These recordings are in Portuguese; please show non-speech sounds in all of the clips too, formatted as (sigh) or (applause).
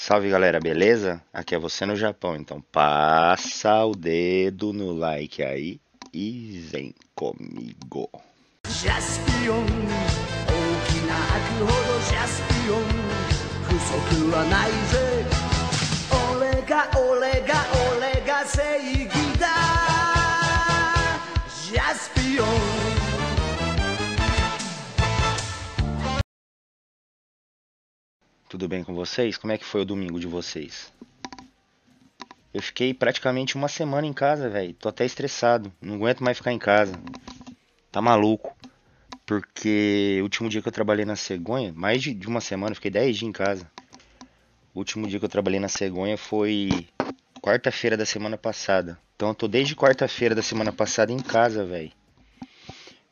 Salve galera, beleza? Aqui é você no Japão, então passa o dedo no like aí e vem comigo. Jaspion, Tudo bem com vocês? Como é que foi o domingo de vocês? Eu fiquei praticamente uma semana em casa, velho. Tô até estressado. Não aguento mais ficar em casa. Tá maluco. Porque o último dia que eu trabalhei na cegonha, mais de uma semana, fiquei 10 dias em casa. O último dia que eu trabalhei na cegonha foi quarta-feira da semana passada. Então eu tô desde quarta-feira da semana passada em casa, velho.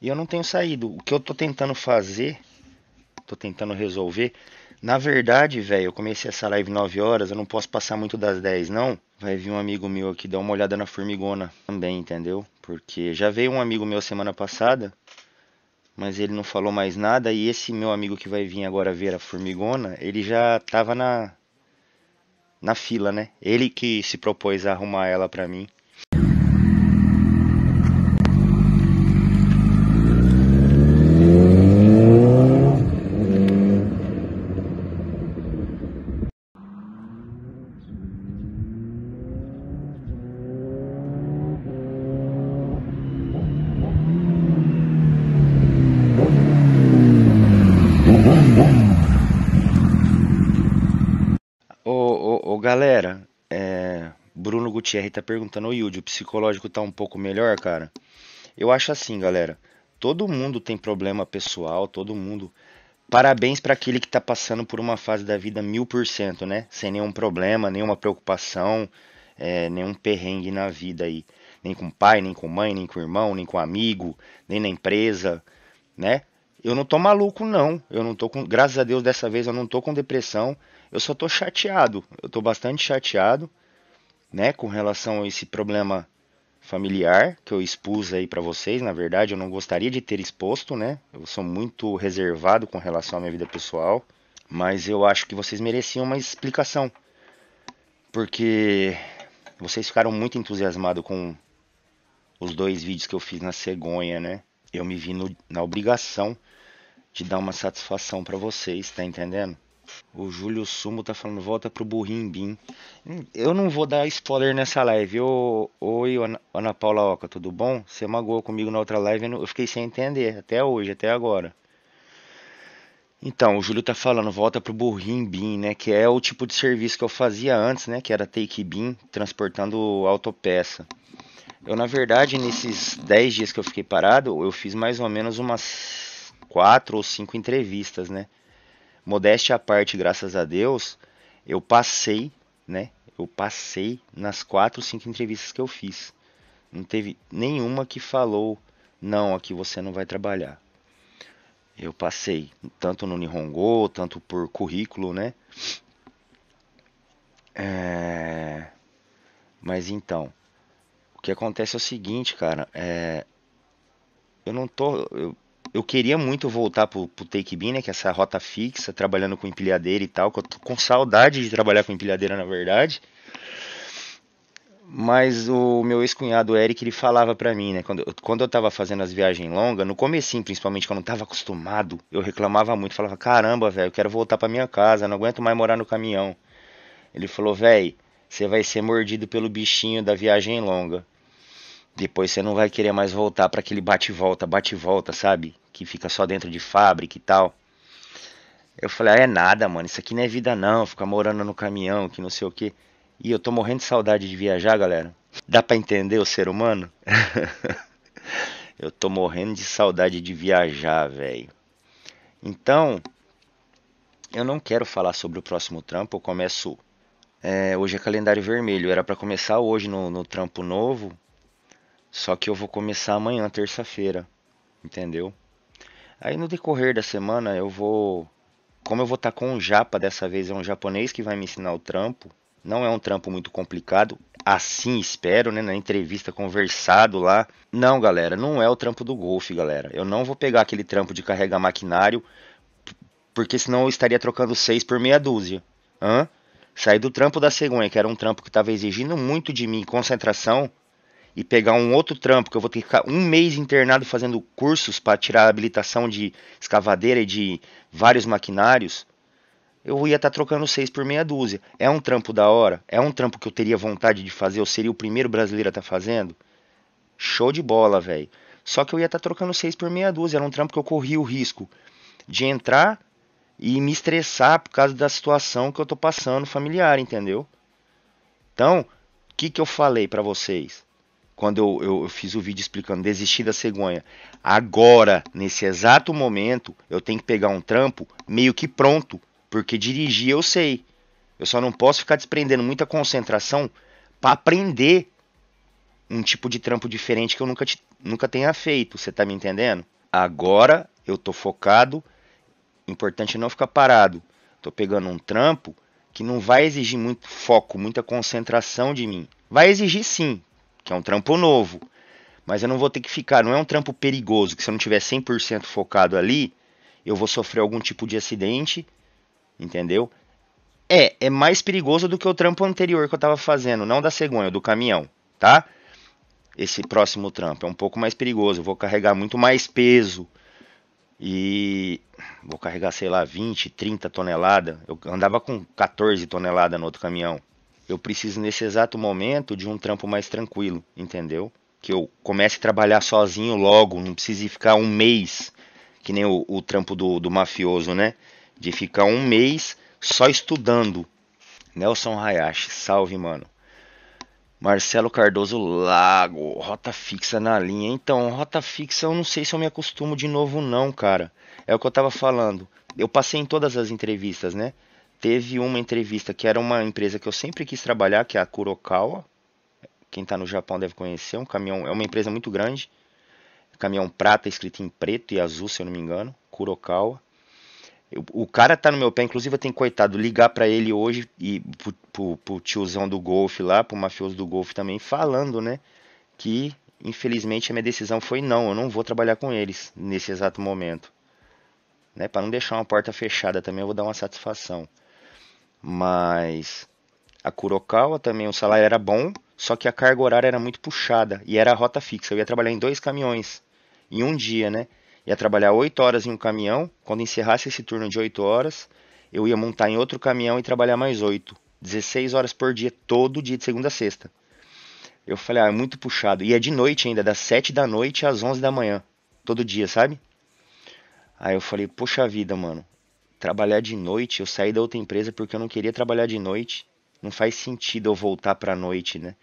E eu não tenho saído. O que eu tô tentando fazer, tô tentando resolver, na verdade, velho, eu comecei essa live 9 horas, eu não posso passar muito das 10, não. Vai vir um amigo meu aqui dar uma olhada na formigona também, entendeu? Porque já veio um amigo meu semana passada, mas ele não falou mais nada. E esse meu amigo que vai vir agora ver a formigona, ele já tava na, na fila, né? Ele que se propôs a arrumar ela pra mim. Thierry tá perguntando, o Yudi, o psicológico tá um pouco melhor, cara? Eu acho assim, galera. Todo mundo tem problema pessoal, todo mundo. Parabéns para aquele que tá passando por uma fase da vida mil por cento, né? Sem nenhum problema, nenhuma preocupação, é, nenhum perrengue na vida aí. Nem com pai, nem com mãe, nem com irmão, nem com amigo, nem na empresa, né? Eu não tô maluco, não. Eu não tô com. Graças a Deus, dessa vez eu não tô com depressão. Eu só tô chateado. Eu tô bastante chateado né, com relação a esse problema familiar que eu expus aí para vocês. Na verdade, eu não gostaria de ter exposto, né? Eu sou muito reservado com relação à minha vida pessoal, mas eu acho que vocês mereciam uma explicação. Porque vocês ficaram muito entusiasmados com os dois vídeos que eu fiz na cegonha, né? Eu me vi no, na obrigação de dar uma satisfação para vocês, tá entendendo? O Júlio Sumo tá falando, volta pro Burrimbim. Eu não vou dar spoiler nessa live. oi, Ana Paula Oca, tudo bom? Você magoou comigo na outra live, eu fiquei sem entender, até hoje, até agora. Então, o Júlio tá falando, volta pro Burrimbim, né? Que é o tipo de serviço que eu fazia antes, né? Que era take bean, transportando autopeça. Eu, na verdade, nesses 10 dias que eu fiquei parado, eu fiz mais ou menos umas 4 ou 5 entrevistas, né? modéstia à parte, graças a Deus, eu passei, né? Eu passei nas quatro, cinco entrevistas que eu fiz. Não teve nenhuma que falou, não, aqui você não vai trabalhar. Eu passei tanto no Nihongo, tanto por currículo, né? É... Mas então, o que acontece é o seguinte, cara. É... Eu não tô. Eu eu queria muito voltar pro, pro Take Bean, né? Que é essa rota fixa, trabalhando com empilhadeira e tal. Que eu tô com saudade de trabalhar com empilhadeira, na verdade. Mas o meu ex-cunhado Eric, ele falava para mim, né? Quando, quando eu tava fazendo as viagens longas, no comecinho, principalmente, quando eu não tava acostumado, eu reclamava muito. Falava, caramba, velho, eu quero voltar pra minha casa, não aguento mais morar no caminhão. Ele falou, velho, você vai ser mordido pelo bichinho da viagem longa depois você não vai querer mais voltar para aquele bate-volta, bate-volta, sabe? Que fica só dentro de fábrica e tal. Eu falei, ah, é nada, mano, isso aqui não é vida não, ficar morando no caminhão, que não sei o quê. E eu tô morrendo de saudade de viajar, galera. Dá para entender o ser humano? (laughs) eu tô morrendo de saudade de viajar, velho. Então, eu não quero falar sobre o próximo trampo, eu começo... É, hoje é calendário vermelho, era para começar hoje no, no trampo novo, só que eu vou começar amanhã, terça-feira, entendeu? Aí no decorrer da semana eu vou. Como eu vou estar tá com um japa dessa vez, é um japonês que vai me ensinar o trampo. Não é um trampo muito complicado, assim espero, né? Na entrevista conversado lá. Não, galera, não é o trampo do golfe, galera. Eu não vou pegar aquele trampo de carregar maquinário, porque senão eu estaria trocando seis por meia dúzia. Hã? Saí do trampo da cegonha, que era um trampo que estava exigindo muito de mim, concentração, e pegar um outro trampo, que eu vou ter que ficar um mês internado fazendo cursos para tirar a habilitação de escavadeira e de vários maquinários, eu ia estar tá trocando seis por meia dúzia. É um trampo da hora? É um trampo que eu teria vontade de fazer? Eu seria o primeiro brasileiro a estar tá fazendo? Show de bola, velho. Só que eu ia estar tá trocando seis por meia dúzia. Era um trampo que eu corria o risco de entrar e me estressar por causa da situação que eu tô passando familiar, entendeu? Então, o que, que eu falei para vocês? quando eu, eu, eu, fiz o vídeo explicando desistir da cegonha. Agora, nesse exato momento, eu tenho que pegar um trampo meio que pronto, porque dirigir eu sei. Eu só não posso ficar desprendendo muita concentração para aprender um tipo de trampo diferente que eu nunca, nunca tenha feito. Você tá me entendendo? Agora eu tô focado. Importante é não ficar parado. Tô pegando um trampo que não vai exigir muito foco, muita concentração de mim. Vai exigir sim, que é um trampo novo. Mas eu não vou ter que ficar, não é um trampo perigoso, que se eu não tiver 100% focado ali, eu vou sofrer algum tipo de acidente, entendeu? É, é mais perigoso do que o trampo anterior que eu tava fazendo, não da cegonha, do caminhão, tá? Esse próximo trampo é um pouco mais perigoso, eu vou carregar muito mais peso. E vou carregar, sei lá, 20, 30 toneladas. Eu andava com 14 toneladas no outro caminhão eu preciso nesse exato momento de um trampo mais tranquilo, entendeu? Que eu comece a trabalhar sozinho logo, não precise ficar um mês, que nem o, o trampo do, do, mafioso, né? De ficar um mês só estudando. Nelson Hayashi, salve, mano. Marcelo Cardoso Lago, rota fixa na linha. Então, rota fixa eu não sei se eu me acostumo de novo, não, cara. É o que eu tava falando. Eu passei em todas as entrevistas, né? teve uma entrevista que era uma empresa que eu sempre quis trabalhar, que é a Kurokawa. Quem está no Japão deve conhecer, é um caminhão, é uma empresa muito grande. Caminhão prata escrito em preto e azul, se eu não me engano, Kurokawa. o cara tá no meu pé, inclusive eu tenho coitado ligar para ele hoje e pro, pro, pro tiozão do golfe lá, pro mafioso do golfe também, falando, né, que infelizmente a minha decisão foi não, eu não vou trabalhar com eles nesse exato momento. Né, para não deixar uma porta fechada também, eu vou dar uma satisfação. Mas a Kurokawa também o salário era bom, só que a carga horária era muito puxada e era a rota fixa. Eu ia trabalhar em dois caminhões em um dia, né? Ia trabalhar oito horas em um caminhão, quando encerrasse esse turno de oito horas, eu ia montar em outro caminhão e trabalhar mais oito 16 horas por dia, todo dia, de segunda a sexta. Eu falei, ah, é muito puxado. E é de noite ainda, das 7 da noite às 11 da manhã, todo dia, sabe? Aí eu falei, poxa vida, mano, trabalhar de noite. Eu saí da outra empresa porque eu não queria trabalhar de noite. Não faz sentido eu voltar para a noite, né?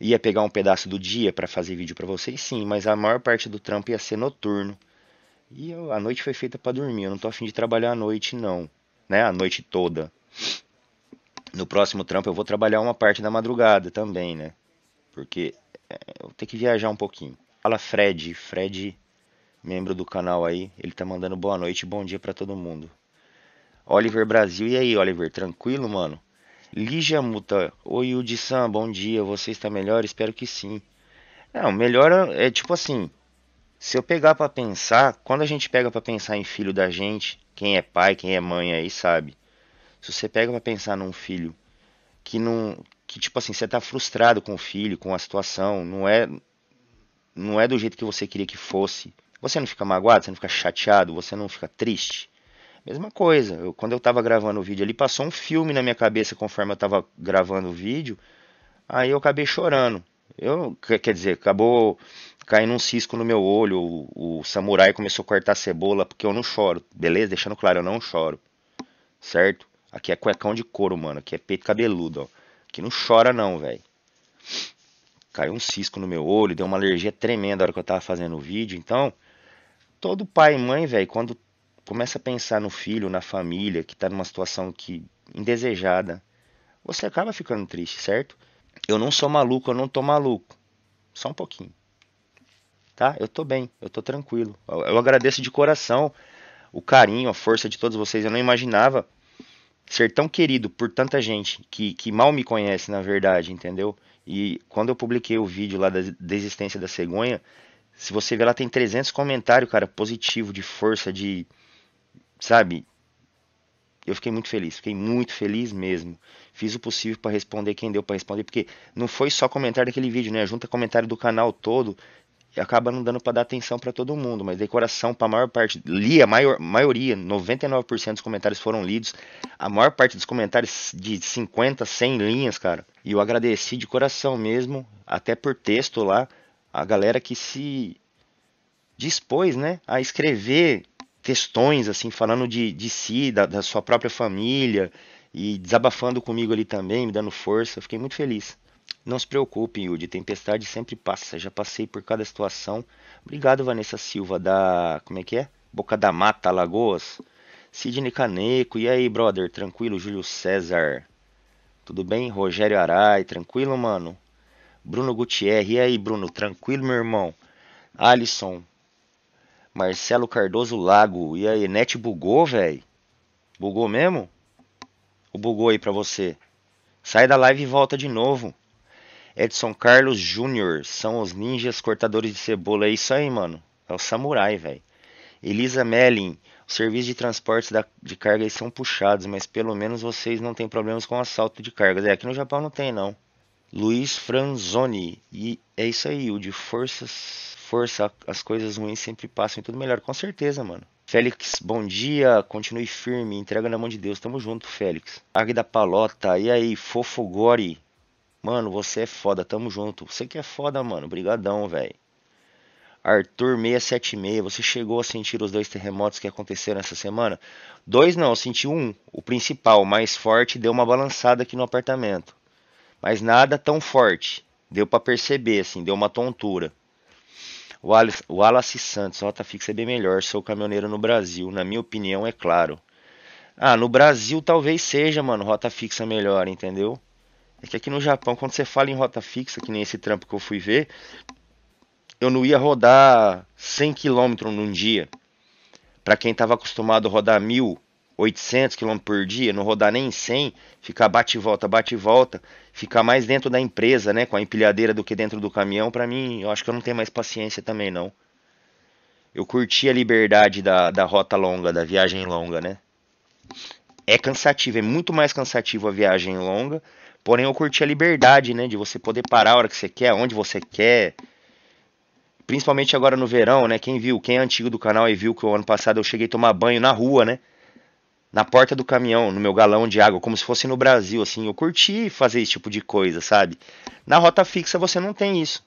Ia pegar um pedaço do dia para fazer vídeo para vocês, sim, mas a maior parte do trampo ia ser noturno. E eu, a noite foi feita para dormir. Eu não tô afim de trabalhar a noite, não. Né? A noite toda. No próximo trampo eu vou trabalhar uma parte da madrugada também, né? Porque é, eu tenho que viajar um pouquinho. Fala Fred, Fred, membro do canal aí, ele tá mandando boa noite e bom dia para todo mundo. Oliver Brasil, e aí, Oliver, tranquilo, mano? Lígia Muta, oi Udisan, bom dia, você está melhor? Espero que sim. É, o melhor é tipo assim, se eu pegar para pensar, quando a gente pega para pensar em filho da gente, quem é pai, quem é mãe aí sabe. Se você pega para pensar num filho que não que tipo assim, você tá frustrado com o filho, com a situação, não é não é do jeito que você queria que fosse. Você não fica magoado, você não fica chateado, você não fica triste. Mesma coisa, eu, quando eu estava gravando o vídeo ali, passou um filme na minha cabeça conforme eu estava gravando o vídeo, aí eu acabei chorando. Eu, quer dizer, acabou caindo um cisco no meu olho, o, o samurai começou a cortar cebola, porque eu não choro, beleza? Deixando claro, eu não choro, certo? Aqui é cuecão de couro, mano, aqui é peito cabeludo, ó. Aqui não chora não, velho. Caiu um cisco no meu olho, deu uma alergia tremenda na hora que eu tava fazendo o vídeo, então... Todo pai e mãe, velho, quando começa a pensar no filho, na família, que está numa situação que indesejada, você acaba ficando triste, certo? Eu não sou maluco, eu não tô maluco. Só um pouquinho. Tá? Eu tô bem, eu tô tranquilo. Eu agradeço de coração o carinho, a força de todos vocês. Eu não imaginava ser tão querido por tanta gente que, que mal me conhece, na verdade, entendeu? E quando eu publiquei o vídeo lá da desistência da cegonha, se você ver lá tem 300 comentários, cara, positivo, de força, de sabe, eu fiquei muito feliz, fiquei muito feliz mesmo. Fiz o possível para responder quem deu para responder, porque não foi só comentário daquele vídeo, né? Junta comentário do canal todo e acaba não dando para dar atenção para todo mundo, mas decoração para a maior parte, li a maior, maioria, 99% dos comentários foram lidos. A maior parte dos comentários de 50, 100 linhas, cara. E eu agradeci de coração mesmo, até por texto lá, a galera que se dispôs, né, a escrever questões assim, falando de, de si, da, da sua própria família, e desabafando comigo ali também, me dando força. Eu fiquei muito feliz. Não se preocupe, Yudi, tempestade sempre passa. Já passei por cada situação. Obrigado, Vanessa Silva, da. Como é que é? Boca da Mata, Alagoas. Sidney Caneco, e aí, brother? Tranquilo, Júlio César? Tudo bem? Rogério Arai, tranquilo, mano? Bruno Gutierrez, e aí, Bruno? Tranquilo, meu irmão? Alisson, Marcelo Cardoso Lago. E aí, net bugou, velho? Bugou mesmo? Ou bugou aí pra você? Sai da live e volta de novo. Edson Carlos Júnior. São os ninjas cortadores de cebola. É isso aí, mano. É o samurai, velho. Elisa Mellin. Os serviços de transporte da, de cargas são puxados, mas pelo menos vocês não têm problemas com assalto de cargas. É, aqui no Japão não tem, não. Luiz Franzoni. E é isso aí, o de forças força, as coisas ruins sempre passam e tudo melhor. Com certeza, mano. Félix, bom dia, continue firme, entrega na mão de Deus, tamo junto, Félix. Águida Palota, e aí, Fofogori? Mano, você é foda, tamo junto. Você que é foda, mano, brigadão, velho. Arthur 676, você chegou a sentir os dois terremotos que aconteceram essa semana? Dois não, eu senti um, o principal, mais forte, deu uma balançada aqui no apartamento. Mas nada tão forte, deu para perceber, assim, deu uma tontura. O Wallace, Santos, rota fixa é bem melhor, sou caminhoneiro no Brasil, na minha opinião, é claro. Ah, no Brasil talvez seja, mano, rota fixa melhor, entendeu? É que aqui no Japão, quando você fala em rota fixa, que nem esse trampo que eu fui ver, eu não ia rodar 100 km num dia. Para quem tava acostumado a rodar mil, 800 km por dia, não rodar nem 100, ficar bate e volta, bate e volta, ficar mais dentro da empresa, né, com a empilhadeira do que dentro do caminhão, para mim, eu acho que eu não tenho mais paciência também não. Eu curti a liberdade da, da rota longa, da viagem longa, né? É cansativo, é muito mais cansativo a viagem longa, porém eu curti a liberdade, né, de você poder parar a hora que você quer, onde você quer, principalmente agora no verão, né? Quem viu, quem é antigo do canal e viu que o ano passado eu cheguei a tomar banho na rua, né? na porta do caminhão, no meu galão de água, como se fosse no Brasil, assim. Eu curti fazer esse tipo de coisa, sabe? Na rota fixa você não tem isso.